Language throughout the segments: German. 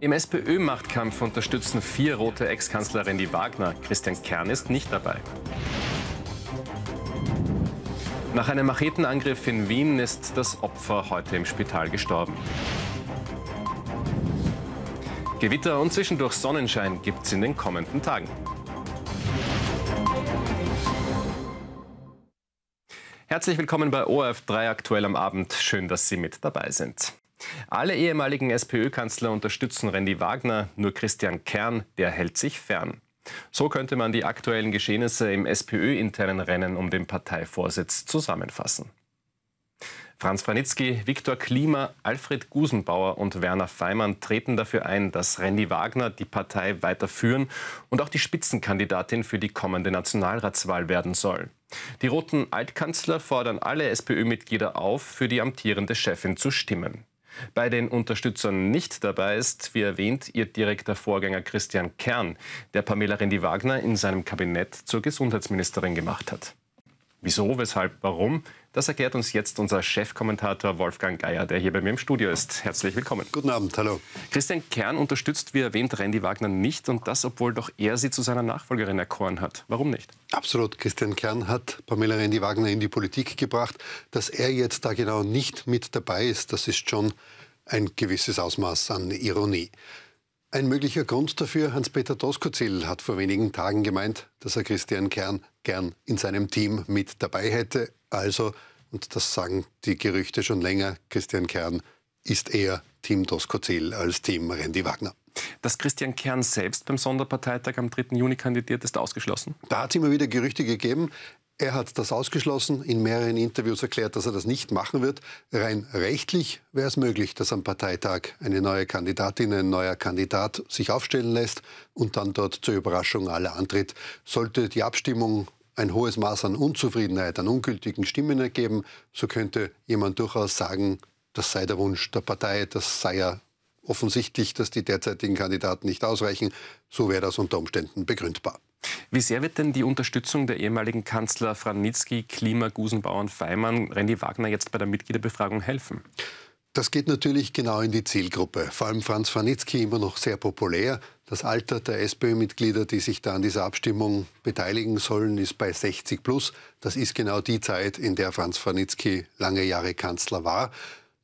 Im SPÖ-Machtkampf unterstützen vier rote Ex-Kanzlerin die Wagner. Christian Kern ist nicht dabei. Nach einem Machetenangriff in Wien ist das Opfer heute im Spital gestorben. Gewitter und zwischendurch Sonnenschein gibt es in den kommenden Tagen. Herzlich willkommen bei ORF3 aktuell am Abend. Schön, dass Sie mit dabei sind. Alle ehemaligen SPÖ-Kanzler unterstützen Randy Wagner, nur Christian Kern, der hält sich fern. So könnte man die aktuellen Geschehnisse im SPÖ-internen Rennen um den Parteivorsitz zusammenfassen. Franz Franitzky, Viktor Klima, Alfred Gusenbauer und Werner Feimann treten dafür ein, dass Randy Wagner die Partei weiterführen und auch die Spitzenkandidatin für die kommende Nationalratswahl werden soll. Die roten Altkanzler fordern alle SPÖ-Mitglieder auf, für die amtierende Chefin zu stimmen bei den Unterstützern nicht dabei ist, wie erwähnt, ihr direkter Vorgänger Christian Kern, der Pamela Rendi-Wagner in seinem Kabinett zur Gesundheitsministerin gemacht hat. Wieso, weshalb, warum? Das erklärt uns jetzt unser Chefkommentator Wolfgang Geier, der hier bei mir im Studio ist. Herzlich willkommen. Guten Abend, hallo. Christian Kern unterstützt, wie erwähnt, Randy Wagner nicht und das, obwohl doch er sie zu seiner Nachfolgerin erkoren hat. Warum nicht? Absolut. Christian Kern hat Pamela Randy Wagner in die Politik gebracht. Dass er jetzt da genau nicht mit dabei ist, das ist schon ein gewisses Ausmaß an Ironie. Ein möglicher Grund dafür, Hans-Peter Doskozil hat vor wenigen Tagen gemeint, dass er Christian Kern gern in seinem Team mit dabei hätte. Also, und das sagen die Gerüchte schon länger, Christian Kern ist eher Team Doskozil als Team Randy Wagner. Dass Christian Kern selbst beim Sonderparteitag am 3. Juni kandidiert, ist ausgeschlossen? Da hat es immer wieder Gerüchte gegeben. Er hat das ausgeschlossen, in mehreren Interviews erklärt, dass er das nicht machen wird. Rein rechtlich wäre es möglich, dass am Parteitag eine neue Kandidatin, ein neuer Kandidat sich aufstellen lässt und dann dort zur Überraschung aller antritt. Sollte die Abstimmung ein hohes Maß an Unzufriedenheit, an ungültigen Stimmen ergeben, so könnte jemand durchaus sagen, das sei der Wunsch der Partei, das sei ja offensichtlich, dass die derzeitigen Kandidaten nicht ausreichen. So wäre das unter Umständen begründbar. Wie sehr wird denn die Unterstützung der ehemaligen Kanzler Franitzky, Klima, Gusenbauer und Feimann, Randy Wagner jetzt bei der Mitgliederbefragung helfen? Das geht natürlich genau in die Zielgruppe. Vor allem Franz Franitzky immer noch sehr populär. Das Alter der SPÖ-Mitglieder, die sich da an dieser Abstimmung beteiligen sollen, ist bei 60 plus. Das ist genau die Zeit, in der Franz Franitzky lange Jahre Kanzler war.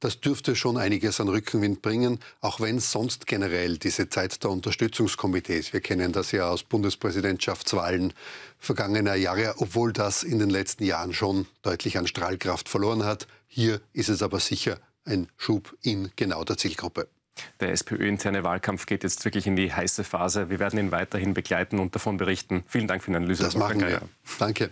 Das dürfte schon einiges an Rückenwind bringen, auch wenn sonst generell diese Zeit der Unterstützungskomitees, wir kennen das ja aus Bundespräsidentschaftswahlen vergangener Jahre, obwohl das in den letzten Jahren schon deutlich an Strahlkraft verloren hat. Hier ist es aber sicher ein Schub in genau der Zielgruppe. Der SPÖ-interne Wahlkampf geht jetzt wirklich in die heiße Phase. Wir werden ihn weiterhin begleiten und davon berichten. Vielen Dank für die Analyse. Das machen wir. Danke.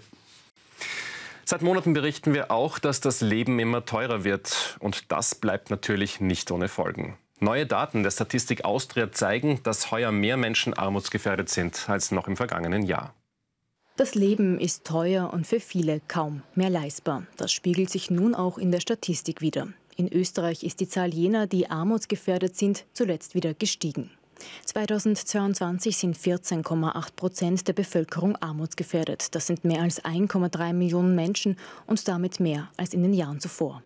Seit Monaten berichten wir auch, dass das Leben immer teurer wird. Und das bleibt natürlich nicht ohne Folgen. Neue Daten der Statistik Austria zeigen, dass heuer mehr Menschen armutsgefährdet sind als noch im vergangenen Jahr. Das Leben ist teuer und für viele kaum mehr leistbar. Das spiegelt sich nun auch in der Statistik wieder. In Österreich ist die Zahl jener, die armutsgefährdet sind, zuletzt wieder gestiegen. 2022 sind 14,8 Prozent der Bevölkerung armutsgefährdet. Das sind mehr als 1,3 Millionen Menschen und damit mehr als in den Jahren zuvor.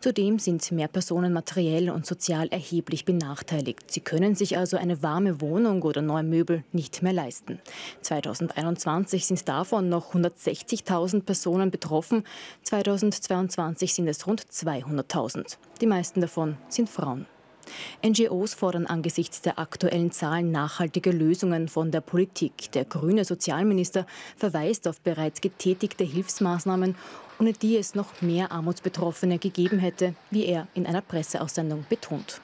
Zudem sind mehr Personen materiell und sozial erheblich benachteiligt. Sie können sich also eine warme Wohnung oder neue Möbel nicht mehr leisten. 2021 sind davon noch 160.000 Personen betroffen, 2022 sind es rund 200.000. Die meisten davon sind Frauen. NGOs fordern angesichts der aktuellen Zahlen nachhaltige Lösungen von der Politik. Der grüne Sozialminister verweist auf bereits getätigte Hilfsmaßnahmen, ohne die es noch mehr Armutsbetroffene gegeben hätte, wie er in einer Presseaussendung betont.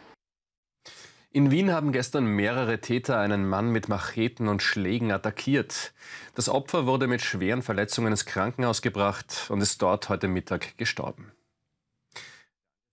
In Wien haben gestern mehrere Täter einen Mann mit Macheten und Schlägen attackiert. Das Opfer wurde mit schweren Verletzungen ins Krankenhaus gebracht und ist dort heute Mittag gestorben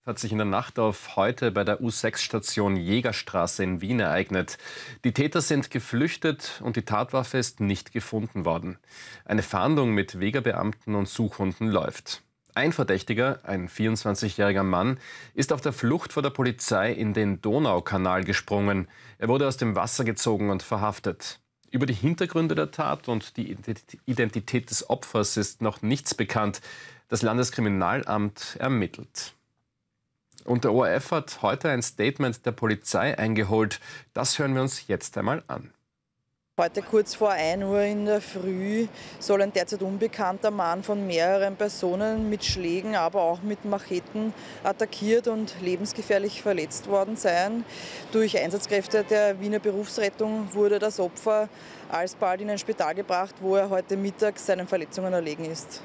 hat sich in der Nacht auf heute bei der U6-Station Jägerstraße in Wien ereignet. Die Täter sind geflüchtet und die Tatwaffe ist nicht gefunden worden. Eine Fahndung mit Wegerbeamten und Suchhunden läuft. Ein Verdächtiger, ein 24-jähriger Mann, ist auf der Flucht vor der Polizei in den Donaukanal gesprungen. Er wurde aus dem Wasser gezogen und verhaftet. Über die Hintergründe der Tat und die Identität des Opfers ist noch nichts bekannt. Das Landeskriminalamt ermittelt. Und der ORF hat heute ein Statement der Polizei eingeholt. Das hören wir uns jetzt einmal an. Heute kurz vor 1 Uhr in der Früh soll ein derzeit unbekannter Mann von mehreren Personen mit Schlägen, aber auch mit Macheten attackiert und lebensgefährlich verletzt worden sein. Durch Einsatzkräfte der Wiener Berufsrettung wurde das Opfer alsbald in ein Spital gebracht, wo er heute Mittag seinen Verletzungen erlegen ist.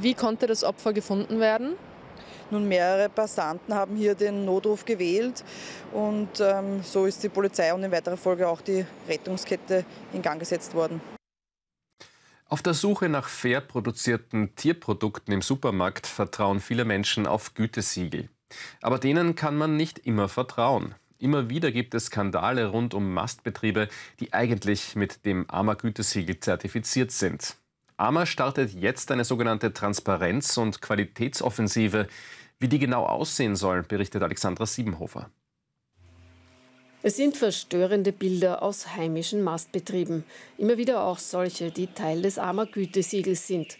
Wie konnte das Opfer gefunden werden? Nun, mehrere Passanten haben hier den Notruf gewählt und ähm, so ist die Polizei und in weiterer Folge auch die Rettungskette in Gang gesetzt worden. Auf der Suche nach fair produzierten Tierprodukten im Supermarkt vertrauen viele Menschen auf Gütesiegel. Aber denen kann man nicht immer vertrauen. Immer wieder gibt es Skandale rund um Mastbetriebe, die eigentlich mit dem AMA-Gütesiegel zertifiziert sind. AMA startet jetzt eine sogenannte Transparenz- und Qualitätsoffensive. Wie die genau aussehen soll, berichtet Alexandra Siebenhofer. Es sind verstörende Bilder aus heimischen Mastbetrieben. Immer wieder auch solche, die Teil des AMA-Gütesiegels sind.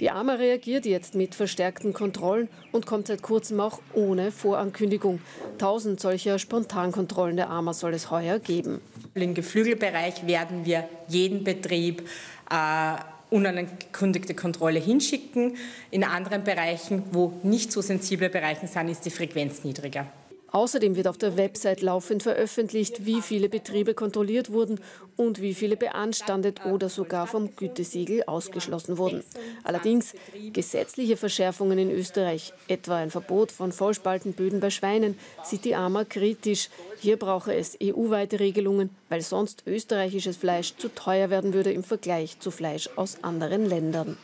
Die AMA reagiert jetzt mit verstärkten Kontrollen und kommt seit kurzem auch ohne Vorankündigung. Tausend solcher Spontankontrollen der AMA soll es heuer geben. Im Geflügelbereich werden wir jeden Betrieb äh, unangekündigte Kontrolle hinschicken. In anderen Bereichen, wo nicht so sensible Bereichen sind, ist die Frequenz niedriger. Außerdem wird auf der Website laufend veröffentlicht, wie viele Betriebe kontrolliert wurden und wie viele beanstandet oder sogar vom Gütesiegel ausgeschlossen wurden. Allerdings gesetzliche Verschärfungen in Österreich, etwa ein Verbot von Vollspaltenböden bei Schweinen, sieht die AMA kritisch. Hier brauche es EU-weite Regelungen, weil sonst österreichisches Fleisch zu teuer werden würde im Vergleich zu Fleisch aus anderen Ländern.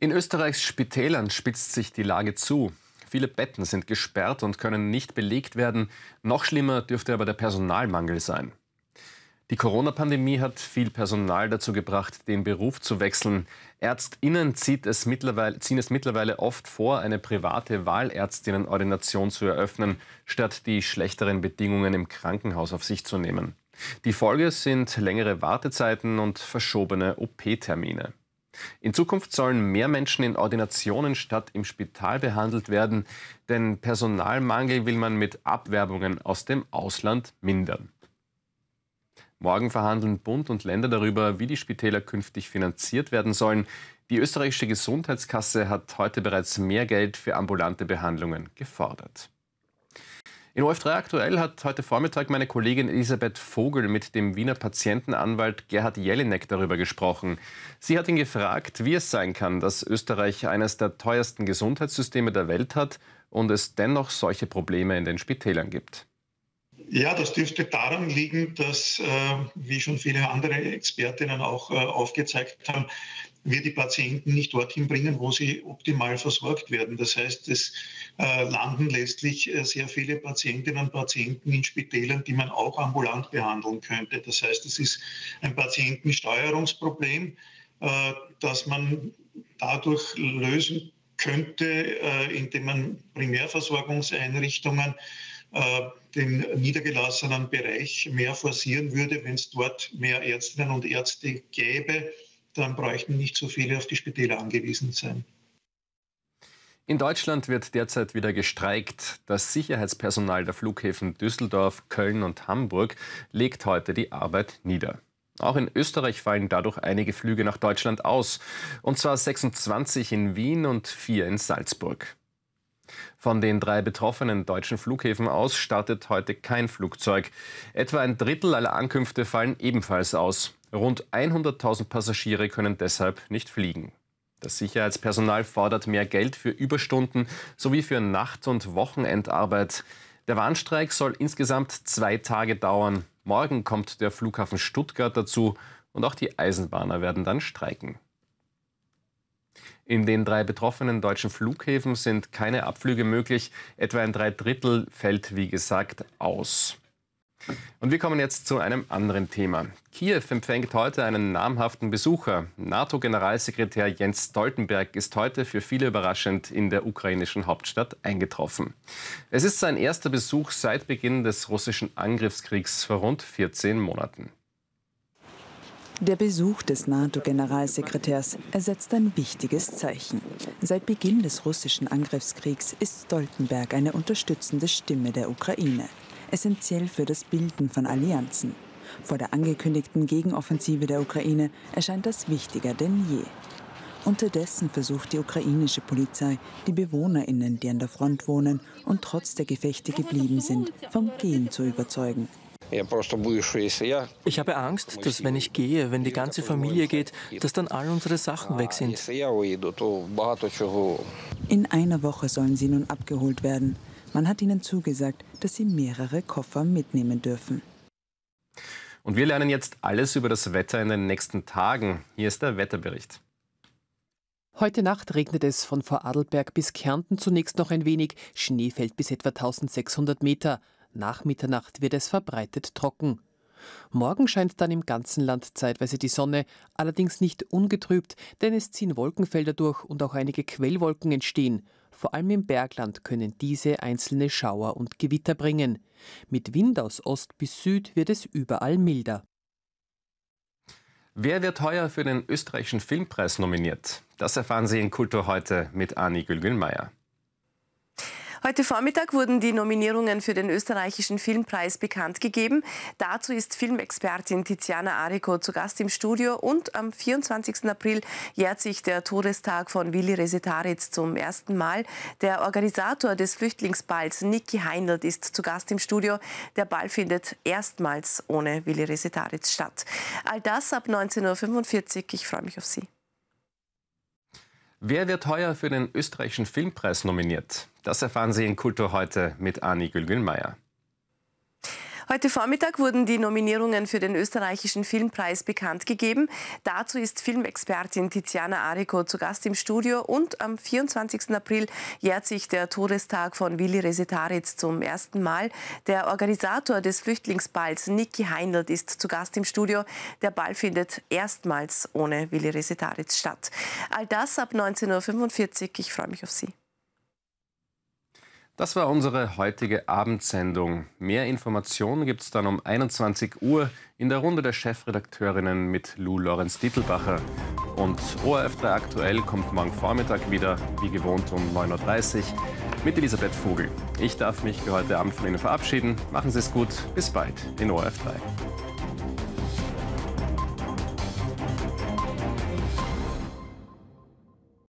In Österreichs Spitälern spitzt sich die Lage zu. Viele Betten sind gesperrt und können nicht belegt werden. Noch schlimmer dürfte aber der Personalmangel sein. Die Corona-Pandemie hat viel Personal dazu gebracht, den Beruf zu wechseln. ÄrztInnen zieht es ziehen es mittlerweile oft vor, eine private Wahlärztinnenordination zu eröffnen, statt die schlechteren Bedingungen im Krankenhaus auf sich zu nehmen. Die Folge sind längere Wartezeiten und verschobene OP-Termine. In Zukunft sollen mehr Menschen in Ordinationen statt im Spital behandelt werden, denn Personalmangel will man mit Abwerbungen aus dem Ausland mindern. Morgen verhandeln Bund und Länder darüber, wie die Spitäler künftig finanziert werden sollen. Die österreichische Gesundheitskasse hat heute bereits mehr Geld für ambulante Behandlungen gefordert. In OF3 aktuell hat heute Vormittag meine Kollegin Elisabeth Vogel mit dem Wiener Patientenanwalt Gerhard Jelinek darüber gesprochen. Sie hat ihn gefragt, wie es sein kann, dass Österreich eines der teuersten Gesundheitssysteme der Welt hat und es dennoch solche Probleme in den Spitälern gibt. Ja, das dürfte daran liegen, dass, äh, wie schon viele andere Expertinnen auch äh, aufgezeigt haben, wir die Patienten nicht dorthin bringen, wo sie optimal versorgt werden. Das heißt, es äh, landen letztlich äh, sehr viele Patientinnen und Patienten in Spitälern, die man auch ambulant behandeln könnte. Das heißt, es ist ein Patientensteuerungsproblem, äh, das man dadurch lösen könnte, äh, indem man Primärversorgungseinrichtungen äh, den niedergelassenen Bereich mehr forcieren würde, wenn es dort mehr Ärztinnen und Ärzte gäbe, dann bräuchten nicht so viele auf die Spitäler angewiesen sein. In Deutschland wird derzeit wieder gestreikt. Das Sicherheitspersonal der Flughäfen Düsseldorf, Köln und Hamburg legt heute die Arbeit nieder. Auch in Österreich fallen dadurch einige Flüge nach Deutschland aus, und zwar 26 in Wien und 4 in Salzburg. Von den drei betroffenen deutschen Flughäfen aus startet heute kein Flugzeug. Etwa ein Drittel aller Ankünfte fallen ebenfalls aus. Rund 100.000 Passagiere können deshalb nicht fliegen. Das Sicherheitspersonal fordert mehr Geld für Überstunden sowie für Nacht- und Wochenendarbeit. Der Warnstreik soll insgesamt zwei Tage dauern. Morgen kommt der Flughafen Stuttgart dazu und auch die Eisenbahner werden dann streiken. In den drei betroffenen deutschen Flughäfen sind keine Abflüge möglich. Etwa ein Dreidrittel fällt, wie gesagt, aus. Und wir kommen jetzt zu einem anderen Thema. Kiew empfängt heute einen namhaften Besucher. NATO-Generalsekretär Jens Stoltenberg ist heute für viele überraschend in der ukrainischen Hauptstadt eingetroffen. Es ist sein erster Besuch seit Beginn des russischen Angriffskriegs vor rund 14 Monaten. Der Besuch des NATO-Generalsekretärs ersetzt ein wichtiges Zeichen. Seit Beginn des russischen Angriffskriegs ist Stoltenberg eine unterstützende Stimme der Ukraine essentiell für das Bilden von Allianzen. Vor der angekündigten Gegenoffensive der Ukraine erscheint das wichtiger denn je. Unterdessen versucht die ukrainische Polizei, die Bewohnerinnen, die an der Front wohnen und trotz der Gefechte geblieben sind, vom Gehen zu überzeugen. Ich habe Angst, dass wenn ich gehe, wenn die ganze Familie geht, dass dann all unsere Sachen weg sind. In einer Woche sollen sie nun abgeholt werden. Man hat ihnen zugesagt, dass sie mehrere Koffer mitnehmen dürfen. Und wir lernen jetzt alles über das Wetter in den nächsten Tagen. Hier ist der Wetterbericht. Heute Nacht regnet es von Vorarlberg bis Kärnten zunächst noch ein wenig, Schnee fällt bis etwa 1600 Meter. Nach Mitternacht wird es verbreitet trocken. Morgen scheint dann im ganzen Land zeitweise die Sonne, allerdings nicht ungetrübt, denn es ziehen Wolkenfelder durch und auch einige Quellwolken entstehen. Vor allem im Bergland können diese einzelne Schauer und Gewitter bringen. Mit Wind aus Ost bis Süd wird es überall milder. Wer wird heuer für den österreichischen Filmpreis nominiert? Das erfahren Sie in Kultur heute mit Anni Gülgülmeier. Heute Vormittag wurden die Nominierungen für den österreichischen Filmpreis bekannt gegeben. Dazu ist Filmexpertin Tiziana Arico zu Gast im Studio und am 24. April jährt sich der Todestag von Willi Resetaritz zum ersten Mal. Der Organisator des Flüchtlingsballs, Niki Heinelt, ist zu Gast im Studio. Der Ball findet erstmals ohne Willi Resetaritz statt. All das ab 19.45 Uhr. Ich freue mich auf Sie. Wer wird heuer für den österreichischen Filmpreis nominiert? Das erfahren Sie in Kultur heute mit Anni Gülgülmeier. Heute Vormittag wurden die Nominierungen für den österreichischen Filmpreis bekannt gegeben. Dazu ist Filmexpertin Tiziana Arico zu Gast im Studio und am 24. April jährt sich der Todestag von Willi Resetaritz zum ersten Mal. Der Organisator des Flüchtlingsballs, Niki Heinelt, ist zu Gast im Studio. Der Ball findet erstmals ohne Willi Resetaritz statt. All das ab 19.45 Uhr. Ich freue mich auf Sie. Das war unsere heutige Abendsendung. Mehr Informationen gibt es dann um 21 Uhr in der Runde der Chefredakteurinnen mit Lou Lorenz Dittelbacher. Und ORF3 aktuell kommt morgen Vormittag wieder, wie gewohnt um 9.30 Uhr, mit Elisabeth Vogel. Ich darf mich für heute Abend von Ihnen verabschieden. Machen Sie es gut. Bis bald in ORF3.